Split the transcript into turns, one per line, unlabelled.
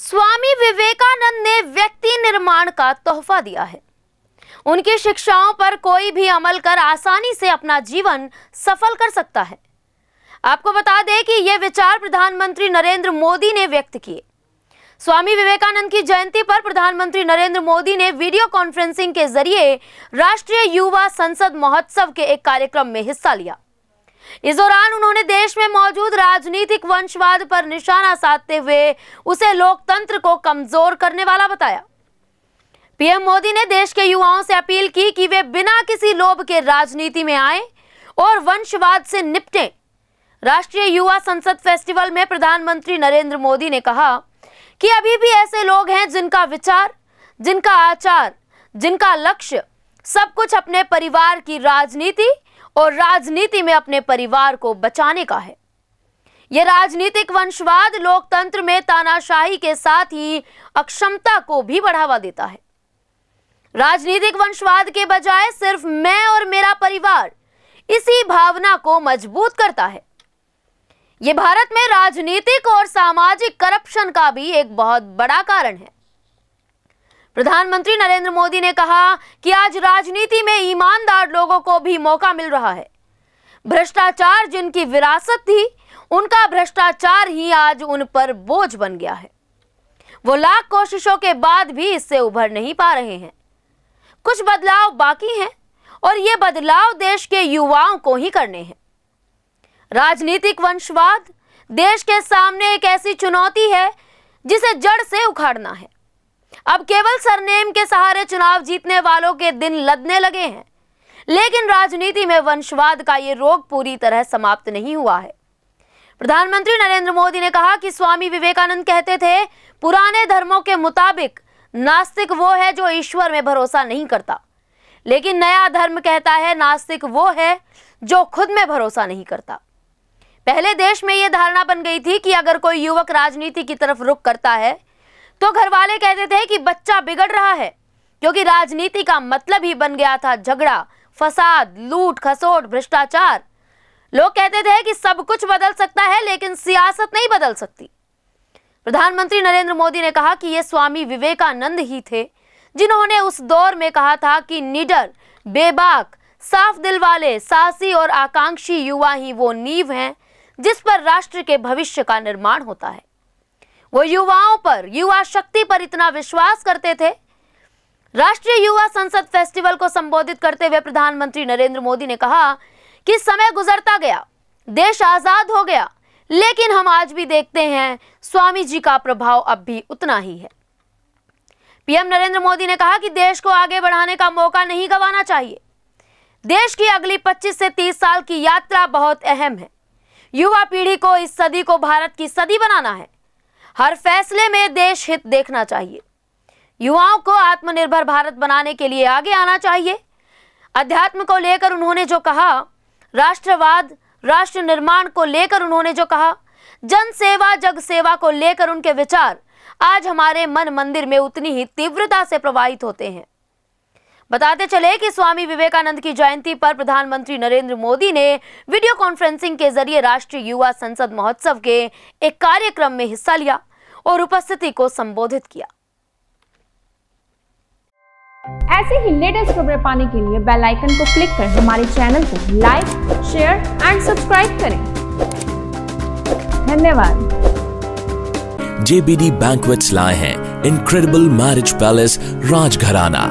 स्वामी विवेकानंद ने व्यक्ति निर्माण का तोहफा दिया है उनकी शिक्षाओं पर कोई भी अमल कर आसानी से अपना जीवन सफल कर सकता है आपको बता दें कि यह विचार प्रधानमंत्री नरेंद्र मोदी ने व्यक्त किए स्वामी विवेकानंद की जयंती पर प्रधानमंत्री नरेंद्र मोदी ने वीडियो कॉन्फ्रेंसिंग के जरिए राष्ट्रीय युवा संसद महोत्सव के एक कार्यक्रम में हिस्सा लिया इस दौरान उन्होंने देश में मौजूद राजनीतिक वंशवाद पर निशाना साधते हुए उसे लोकतंत्र को कमजोर करने वाला बताया पीएम मोदी ने देश के युवाओं से अपील की कि वे बिना किसी लोभ के राजनीति में आए और वंशवाद से निपटें राष्ट्रीय युवा संसद फेस्टिवल में प्रधानमंत्री नरेंद्र मोदी ने कहा कि अभी भी ऐसे लोग हैं जिनका विचार जिनका आचार जिनका लक्ष्य सब कुछ अपने परिवार की राजनीति और राजनीति में अपने परिवार को बचाने का है यह राजनीतिक वंशवाद लोकतंत्र में तानाशाही के साथ ही अक्षमता को भी बढ़ावा देता है राजनीतिक वंशवाद के बजाय सिर्फ मैं और मेरा परिवार इसी भावना को मजबूत करता है यह भारत में राजनीतिक और सामाजिक करप्शन का भी एक बहुत बड़ा कारण है प्रधानमंत्री नरेंद्र मोदी ने कहा कि आज राजनीति में ईमानदार लोगों को भी मौका मिल रहा है भ्रष्टाचार जिनकी विरासत थी उनका भ्रष्टाचार ही आज उन पर बोझ बन गया है वो लाख कोशिशों के बाद भी इससे उभर नहीं पा रहे हैं कुछ बदलाव बाकी हैं और ये बदलाव देश के युवाओं को ही करने हैं राजनीतिक वंशवाद देश के सामने एक ऐसी चुनौती है जिसे जड़ से उखाड़ना है अब केवल सरनेम के सहारे चुनाव जीतने वालों के दिन लदने लगे हैं लेकिन राजनीति में वंशवाद का ये रोग पूरी तरह समाप्त नहीं हुआ है प्रधानमंत्री नरेंद्र मोदी ने कहा कि स्वामी विवेकानंद कहते थे पुराने धर्मों के मुताबिक नास्तिक वो है जो ईश्वर में भरोसा नहीं करता लेकिन नया धर्म कहता है नास्तिक वो है जो खुद में भरोसा नहीं करता पहले देश में यह धारणा बन गई थी कि अगर कोई युवक राजनीति की तरफ रुख करता है तो घर वाले कहते थे कि बच्चा बिगड़ रहा है क्योंकि राजनीति का मतलब ही बन गया था झगड़ा फसाद लूट खसोट भ्रष्टाचार लोग कहते थे कि सब कुछ बदल सकता है लेकिन सियासत नहीं बदल सकती प्रधानमंत्री नरेंद्र मोदी ने कहा कि ये स्वामी विवेकानंद ही थे जिन्होंने उस दौर में कहा था कि निडर बेबाक साफ दिल वाले साहसी और आकांक्षी युवा ही वो नींव हैं जिस पर राष्ट्र के भविष्य का निर्माण होता है वो युवाओं पर युवा शक्ति पर इतना विश्वास करते थे राष्ट्रीय युवा संसद फेस्टिवल को संबोधित करते हुए प्रधानमंत्री नरेंद्र मोदी ने कहा कि समय गुजरता गया देश आजाद हो गया लेकिन हम आज भी देखते हैं स्वामी जी का प्रभाव अब भी उतना ही है पीएम नरेंद्र मोदी ने कहा कि देश को आगे बढ़ाने का मौका नहीं गंवाना चाहिए देश की अगली 25 से 30 साल की यात्रा बहुत अहम है युवा पीढ़ी को इस सदी को भारत की सदी बनाना है हर फैसले में देश हित देखना चाहिए युवाओं को आत्मनिर्भर भारत बनाने के लिए आगे आना चाहिए अध्यात्म को लेकर उन्होंने जो कहा राष्ट्रवाद राष्ट्र निर्माण को लेकर उन्होंने जो कहा जन सेवा जग सेवा को लेकर उनके विचार आज हमारे मन मंदिर में उतनी ही तीव्रता से प्रवाहित होते हैं बताते चले कि स्वामी विवेकानंद की जयंती पर प्रधानमंत्री नरेंद्र मोदी ने वीडियो कॉन्फ्रेंसिंग के जरिए राष्ट्रीय युवा संसद महोत्सव के एक कार्यक्रम में हिस्सा लिया और उपस्थिति को संबोधित किया ऐसे ही लेटेस्ट खबरें पाने के लिए बेल आइकन को क्लिक कर हमारे चैनल को लाइक शेयर एंड सब्सक्राइब करें धन्यवाद जेबीडी बैंकवेट्स लाए हैं इनक्रेडिबल मैरिज पैलेस राजघराना